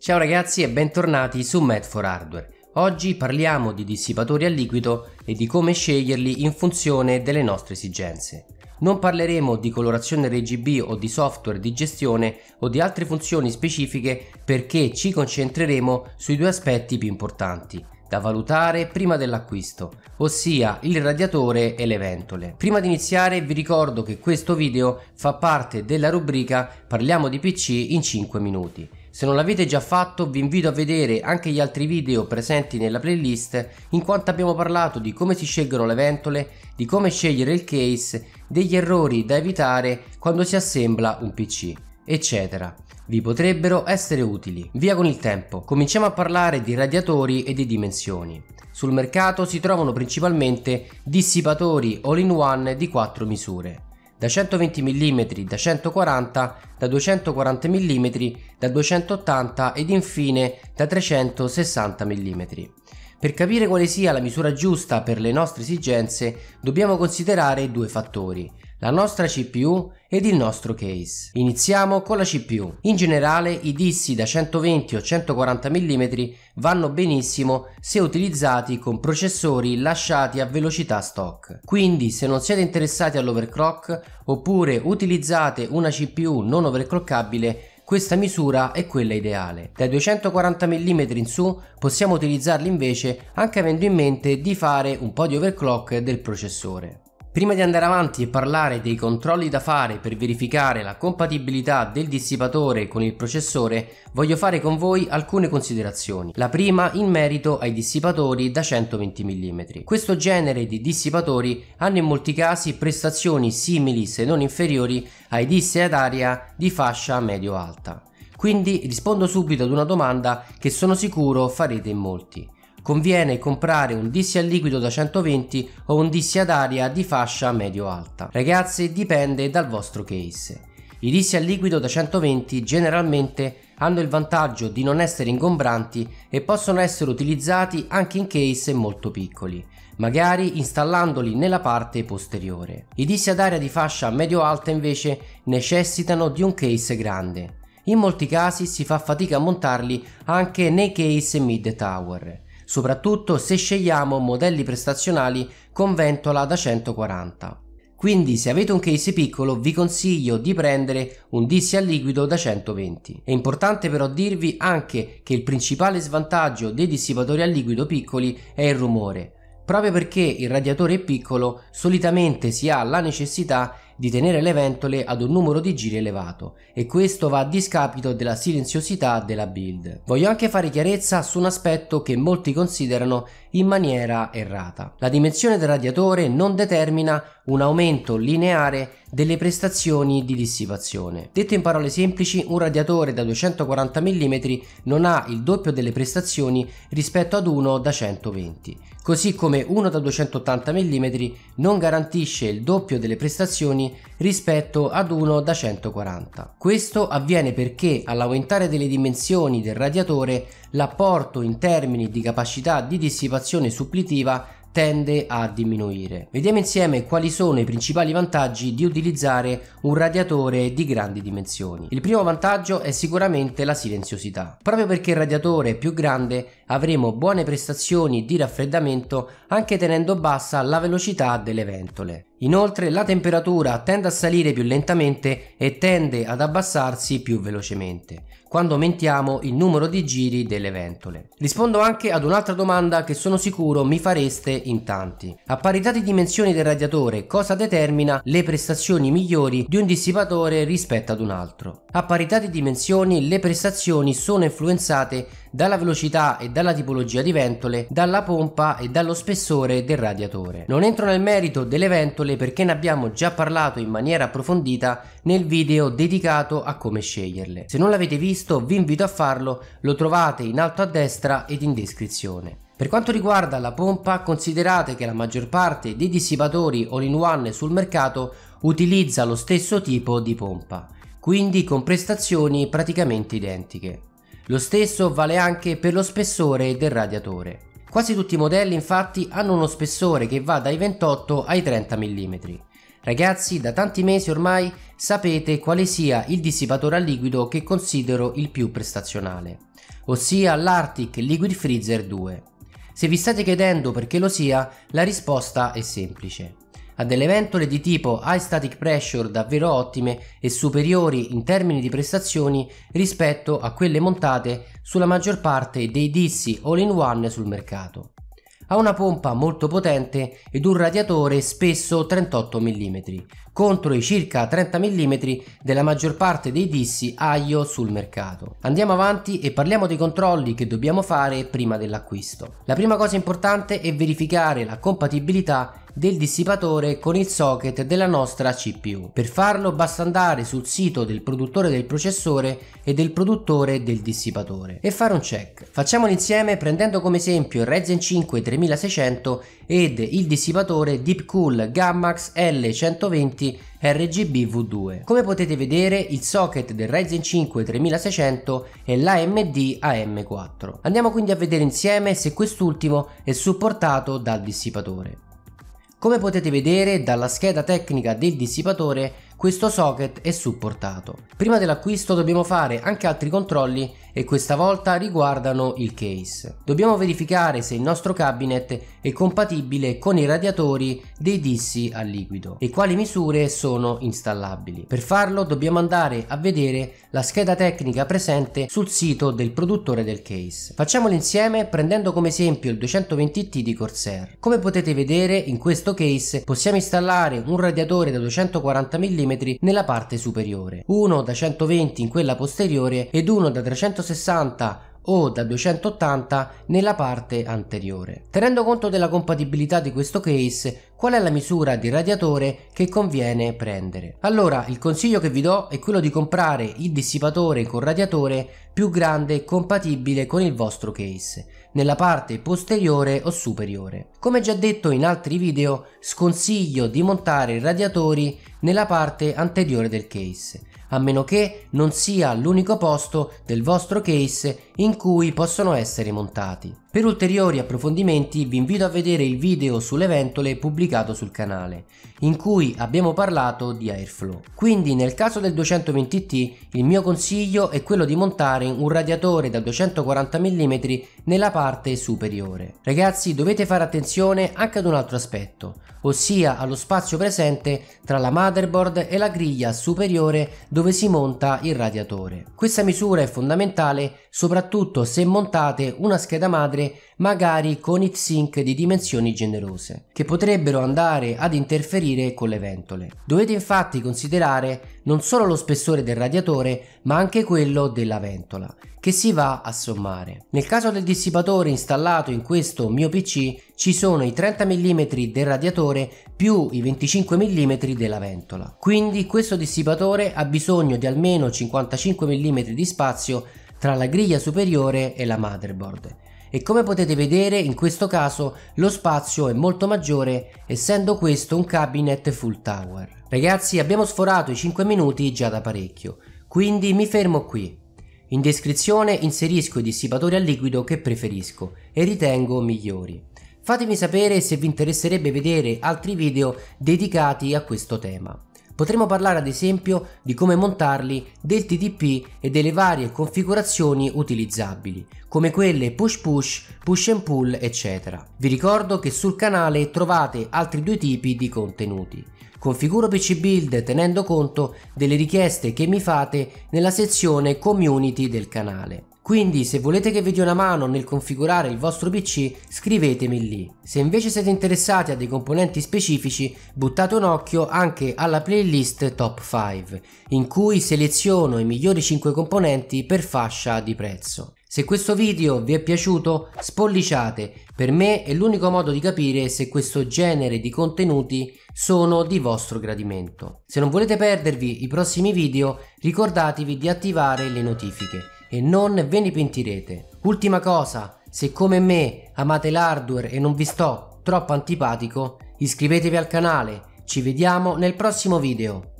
Ciao ragazzi e bentornati su Mad for Hardware. Oggi parliamo di dissipatori a liquido e di come sceglierli in funzione delle nostre esigenze. Non parleremo di colorazione RGB o di software di gestione o di altre funzioni specifiche perché ci concentreremo sui due aspetti più importanti, da valutare prima dell'acquisto, ossia il radiatore e le ventole. Prima di iniziare vi ricordo che questo video fa parte della rubrica Parliamo di PC in 5 minuti. Se non l'avete già fatto vi invito a vedere anche gli altri video presenti nella playlist in quanto abbiamo parlato di come si scelgono le ventole, di come scegliere il case, degli errori da evitare quando si assembla un PC eccetera. Vi potrebbero essere utili. Via con il tempo, cominciamo a parlare di radiatori e di dimensioni. Sul mercato si trovano principalmente dissipatori all-in-one di quattro misure, da 120 mm, da 140, da 240 mm, da 280 ed infine da 360 mm. Per capire quale sia la misura giusta per le nostre esigenze dobbiamo considerare due fattori, la nostra CPU ed il nostro case. Iniziamo con la CPU. In generale i dissi da 120 o 140 mm vanno benissimo se utilizzati con processori lasciati a velocità stock. Quindi se non siete interessati all'overclock oppure utilizzate una CPU non overclockabile questa misura è quella ideale. Dai 240 mm in su possiamo utilizzarli invece anche avendo in mente di fare un po' di overclock del processore. Prima di andare avanti e parlare dei controlli da fare per verificare la compatibilità del dissipatore con il processore, voglio fare con voi alcune considerazioni. La prima in merito ai dissipatori da 120 mm. Questo genere di dissipatori hanno in molti casi prestazioni simili se non inferiori ai dissi ad aria di fascia medio-alta. Quindi rispondo subito ad una domanda che sono sicuro farete in molti conviene comprare un dissi al liquido da 120 o un dissi ad aria di fascia medio-alta. Ragazzi, dipende dal vostro case. I dissi al liquido da 120 generalmente hanno il vantaggio di non essere ingombranti e possono essere utilizzati anche in case molto piccoli, magari installandoli nella parte posteriore. I dissi ad aria di fascia medio-alta invece necessitano di un case grande. In molti casi si fa fatica a montarli anche nei case mid tower soprattutto se scegliamo modelli prestazionali con ventola da 140. Quindi se avete un case piccolo vi consiglio di prendere un dissi a liquido da 120. È importante però dirvi anche che il principale svantaggio dei dissipatori a liquido piccoli è il rumore, proprio perché il radiatore è piccolo solitamente si ha la necessità di tenere le ventole ad un numero di giri elevato e questo va a discapito della silenziosità della build. Voglio anche fare chiarezza su un aspetto che molti considerano in maniera errata. La dimensione del radiatore non determina un aumento lineare delle prestazioni di dissipazione. Detto in parole semplici, un radiatore da 240 mm non ha il doppio delle prestazioni rispetto ad uno da 120, così come uno da 280 mm non garantisce il doppio delle prestazioni milioni rispetto ad uno da 140. Questo avviene perché all'aumentare delle dimensioni del radiatore l'apporto in termini di capacità di dissipazione supplitiva tende a diminuire. Vediamo insieme quali sono i principali vantaggi di utilizzare un radiatore di grandi dimensioni. Il primo vantaggio è sicuramente la silenziosità. Proprio perché il radiatore è più grande avremo buone prestazioni di raffreddamento anche tenendo bassa la velocità delle ventole. Inoltre la temperatura tende a salire più lentamente e tende ad abbassarsi più velocemente quando aumentiamo il numero di giri delle ventole. Rispondo anche ad un'altra domanda che sono sicuro mi fareste in tanti. A parità di dimensioni del radiatore cosa determina le prestazioni migliori di un dissipatore rispetto ad un altro? A parità di dimensioni le prestazioni sono influenzate dalla velocità e dalla tipologia di ventole, dalla pompa e dallo spessore del radiatore. Non entro nel merito delle ventole perché ne abbiamo già parlato in maniera approfondita nel video dedicato a come sceglierle. Se non l'avete visto vi invito a farlo, lo trovate in alto a destra ed in descrizione. Per quanto riguarda la pompa, considerate che la maggior parte dei dissipatori all-in-one sul mercato utilizza lo stesso tipo di pompa, quindi con prestazioni praticamente identiche. Lo stesso vale anche per lo spessore del radiatore. Quasi tutti i modelli infatti hanno uno spessore che va dai 28 ai 30 mm. Ragazzi, da tanti mesi ormai sapete quale sia il dissipatore a liquido che considero il più prestazionale, ossia l'Arctic Liquid Freezer 2. Se vi state chiedendo perché lo sia, la risposta è semplice ha delle ventole di tipo high static pressure davvero ottime e superiori in termini di prestazioni rispetto a quelle montate sulla maggior parte dei dissi all-in-one sul mercato. Ha una pompa molto potente ed un radiatore spesso 38 mm, contro i circa 30 mm della maggior parte dei dissi AIO sul mercato. Andiamo avanti e parliamo dei controlli che dobbiamo fare prima dell'acquisto. La prima cosa importante è verificare la compatibilità del dissipatore con il socket della nostra CPU. Per farlo basta andare sul sito del produttore del processore e del produttore del dissipatore e fare un check. Facciamolo insieme prendendo come esempio il Ryzen 5 3600 ed il dissipatore Deepcool Gammax L120 RGB v 2 Come potete vedere il socket del Ryzen 5 3600 è l'AMD AM4. Andiamo quindi a vedere insieme se quest'ultimo è supportato dal dissipatore. Come potete vedere dalla scheda tecnica del dissipatore questo socket è supportato. Prima dell'acquisto dobbiamo fare anche altri controlli e questa volta riguardano il case. Dobbiamo verificare se il nostro cabinet è compatibile con i radiatori dei dissi a liquido e quali misure sono installabili. Per farlo dobbiamo andare a vedere la scheda tecnica presente sul sito del produttore del case. Facciamolo insieme prendendo come esempio il 220T di Corsair. Come potete vedere in questo case possiamo installare un radiatore da 240 mm nella parte superiore, uno da 120 in quella posteriore ed uno da 360 260 o da 280 nella parte anteriore. Tenendo conto della compatibilità di questo case, qual è la misura di radiatore che conviene prendere? Allora, il consiglio che vi do è quello di comprare il dissipatore con radiatore più grande compatibile con il vostro case, nella parte posteriore o superiore. Come già detto in altri video, sconsiglio di montare i radiatori nella parte anteriore del case, a meno che non sia l'unico posto del vostro case in cui possono essere montati. Per ulteriori approfondimenti vi invito a vedere il video sulle ventole pubblicato sul canale, in cui abbiamo parlato di airflow. Quindi nel caso del 220T il mio consiglio è quello di montare un radiatore da 240 mm nella parte superiore. Ragazzi dovete fare attenzione anche ad un altro aspetto, ossia allo spazio presente tra la motherboard e la griglia superiore dove si monta il radiatore. Questa misura è fondamentale soprattutto se montate una scheda madre magari con i sync di dimensioni generose, che potrebbero andare ad interferire con le ventole. Dovete infatti considerare non solo lo spessore del radiatore, ma anche quello della ventola, che si va a sommare. Nel caso del dissipatore installato in questo mio PC ci sono i 30 mm del radiatore più i 25 mm della ventola. Quindi questo dissipatore ha bisogno di almeno 55 mm di spazio tra la griglia superiore e la motherboard. E come potete vedere in questo caso lo spazio è molto maggiore essendo questo un cabinet full tower. Ragazzi abbiamo sforato i 5 minuti già da parecchio, quindi mi fermo qui. In descrizione inserisco i dissipatori a liquido che preferisco e ritengo migliori. Fatemi sapere se vi interesserebbe vedere altri video dedicati a questo tema. Potremmo parlare ad esempio di come montarli, del TTP e delle varie configurazioni utilizzabili, come quelle push push, push and pull eccetera. Vi ricordo che sul canale trovate altri due tipi di contenuti. Configuro PC Build tenendo conto delle richieste che mi fate nella sezione community del canale. Quindi se volete che vi dia una mano nel configurare il vostro PC scrivetemi lì. Se invece siete interessati a dei componenti specifici buttate un occhio anche alla playlist top 5 in cui seleziono i migliori 5 componenti per fascia di prezzo. Se questo video vi è piaciuto spolliciate, per me è l'unico modo di capire se questo genere di contenuti sono di vostro gradimento. Se non volete perdervi i prossimi video ricordatevi di attivare le notifiche e non ve ne pentirete. Ultima cosa, se come me amate l'hardware e non vi sto troppo antipatico, iscrivetevi al canale, ci vediamo nel prossimo video.